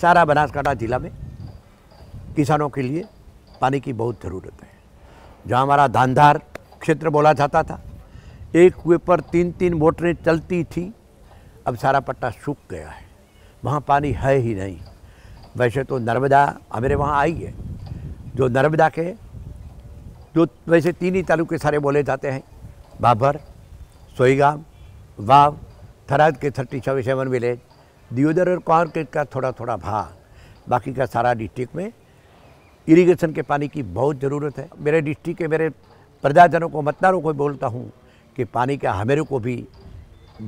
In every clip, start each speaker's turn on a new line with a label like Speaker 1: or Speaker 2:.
Speaker 1: सारा बनासकांठा जिला में किसानों के लिए पानी की बहुत ज़रूरत है जहाँ हमारा धानधार क्षेत्र बोला जाता था एक हुए पर तीन तीन मोटरें चलती थी अब सारा पट्टा सूख गया है वहाँ पानी है ही नहीं वैसे तो नर्मदा हमारे वहाँ आई है जो नर्मदा के जो वैसे तीन ही तालुके सारे बोले जाते हैं बाबर सोईगाम वाव थराद के थर्टी सेवन विलेज दियोदर और के का थोड़ा थोड़ा भाग बाकी का सारा डिस्ट्रिक्ट में इरिगेशन के पानी की बहुत ज़रूरत है मेरे डिस्ट्रिक्ट के मेरे प्रजाजनों को मतदारों को बोलता हूँ कि पानी का हमेरों को भी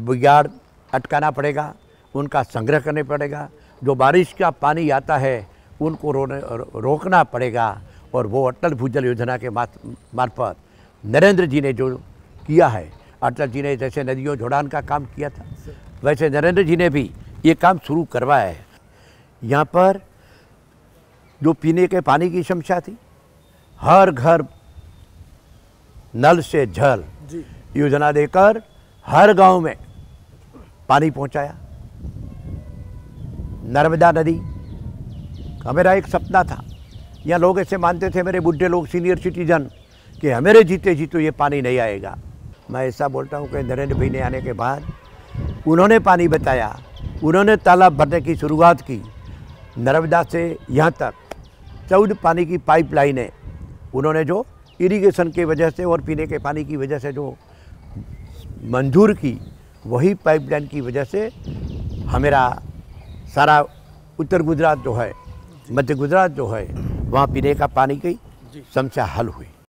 Speaker 1: बिगाड़ अटकाना पड़ेगा उनका संग्रह करने पड़ेगा जो बारिश का पानी आता है उनको रोने रोकना पड़ेगा और वो अटल भूजल योजना के मार्फत नरेंद्र जी ने जो किया है अटल जी ने जैसे नदियों जोड़ान का काम किया था वैसे नरेंद्र जी ने भी ये काम शुरू करवाया है यहाँ पर जो पीने के पानी की क्षमता थी हर घर नल से जल योजना देकर हर गांव में पानी पहुंचाया नर्मदा नदी का मेरा एक सपना था यहाँ लोग ऐसे मानते थे मेरे बुढ़े लोग सीनियर सिटीजन कि हमारे जीते जी तो ये पानी नहीं आएगा मैं ऐसा बोलता हूँ कि नरेंद्र भाई ने आने के बाद उन्होंने पानी बताया उन्होंने तालाब भरने की शुरुआत की नर्मदा से यहाँ तक चौदह पानी की पाइपलाइनें उन्होंने जो इरिगेशन के वजह से और पीने के पानी की वजह से जो मंजूर की वही पाइपलाइन की वजह से हमारा सारा उत्तर गुजरात जो है मध्य गुजरात जो है वहाँ पीने का पानी की समस्या हल हुई